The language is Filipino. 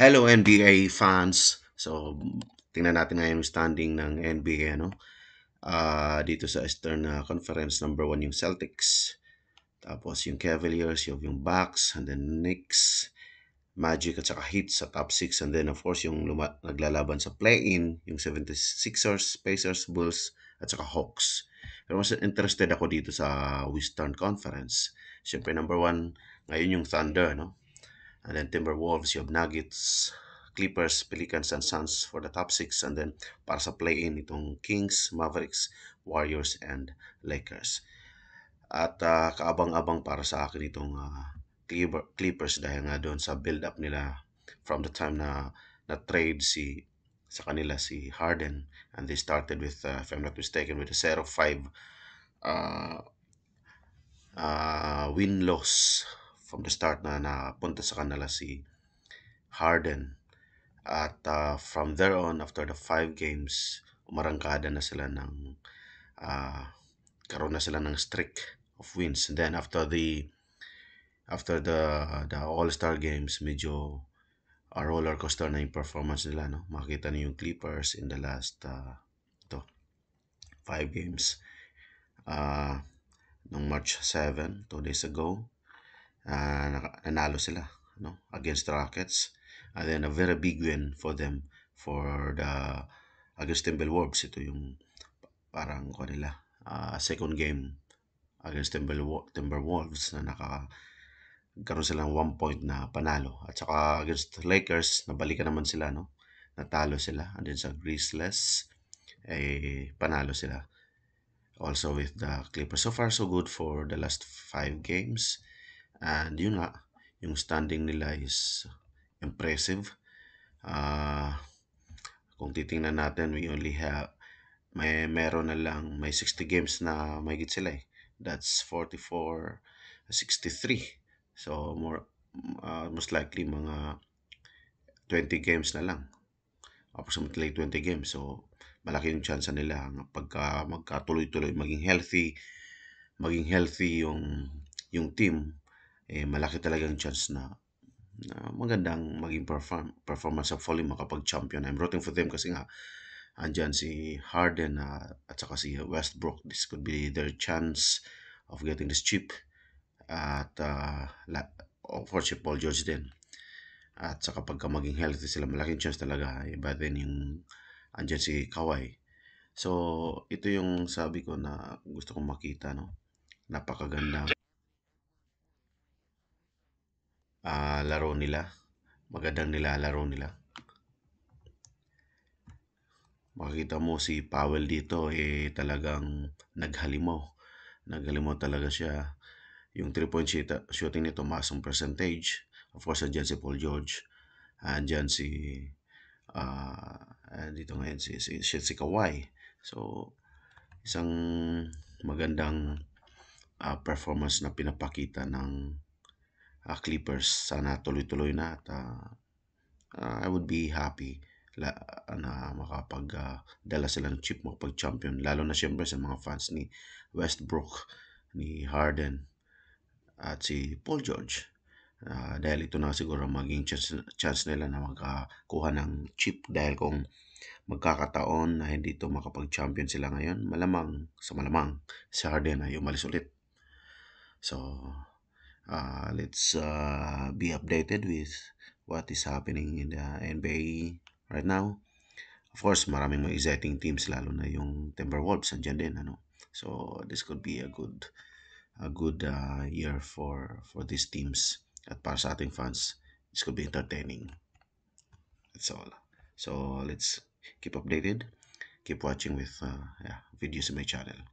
Hello NBA fans. So tingnan natin ngayon yung standing ng NBA ano. Uh, dito sa Eastern uh, Conference number 1 yung Celtics. Tapos yung Cavaliers, yung, yung Bucks, and then Knicks, Magic at saka Heat sa top 6 and then of course yung luma- naglalaban sa play-in, yung 76ers, Pacers, Bulls at saka Hawks. Pero mas interested ako dito sa Western Conference. Siyempre number 1 ngayon yung Thunder no and then Timberwolves, you have Nuggets, Clippers, Pelicans, and Suns for the top six. And then para sa play-in, itong Kings, Mavericks, Warriors, and Lakers. At uh, kaabang-abang para sa akin itong uh, Clippers dahil nga doon sa build-up nila from the time na na-trade si sa kanila si Harden and they started with uh, if I'm not mistaken with a 0-5 uh, uh, win-loss from the start na napunta sa kanila si Harden. At uh, from there on, after the five games, umarangkada na sila ng uh, karoon na sila ng streak of wins. And then after the after the the All-Star games, medyo a ah, roller coaster na yung performance nila. No? Makita niyo yung Clippers in the last uh, to, five games. Uh, nung March 7, two days ago, uh, nanalo sila no against the Rockets and then a very big win for them for the against Timberwolves ito yung parang ko ano nila uh, second game against Timberwolves, Timberwolves na naka karon ng one point na panalo at saka against Lakers nabalikan naman sila no natalo sila and then sa Grizzlies eh panalo sila also with the Clippers so far so good for the last five games And yun nga, yung standing nila is impressive. Uh, kung titingnan natin, we only have, may meron na lang, may 60 games na may git sila eh. That's 44, 63. So, more, uh, most likely mga 20 games na lang. Approximately 20 games. So, malaki yung chance nila pagka magkatuloy-tuloy, maging healthy, maging healthy yung yung team eh, malaki talaga ang chance na na magandang maging perform, performance sa Fulham makapag-champion. I'm rooting for them kasi nga andyan si Harden uh, at saka si Westbrook. This could be their chance of getting this chip at uh, of course si Paul George din. At saka pagka maging healthy sila, malaking chance talaga. Iba eh, din yung andyan si Kawhi. So, ito yung sabi ko na gusto kong makita, no? Napakaganda uh, laro nila. Magandang nilalaro nila. Makikita mo si Powell dito eh talagang naghalimaw. Naghalimaw talaga siya. Yung 3 point shooting nito masong percentage. Of course, andyan si Paul George. Andyan si uh, ah, dito ngayon si, si, si, si Kawhi. So, isang magandang uh, performance na pinapakita ng uh, Clippers sana tuloy-tuloy na at uh, uh, I would be happy la, na makapag uh, dala sila ng chip makapag champion lalo na siyempre sa mga fans ni Westbrook ni Harden at si Paul George uh, dahil ito na siguro maging chance, chance nila na makakuha ng chip dahil kung magkakataon na hindi ito makapag-champion sila ngayon, malamang sa malamang si Harden ay umalis ulit. So, uh, let's uh, be updated with what is happening in the NBA right now. Of course, maraming mga exciting teams lalo na yung Timberwolves andiyan din ano. So this could be a good a good uh, year for for these teams at para sa ating fans. This could be entertaining. That's all. So let's keep updated. Keep watching with uh, yeah, videos in my channel.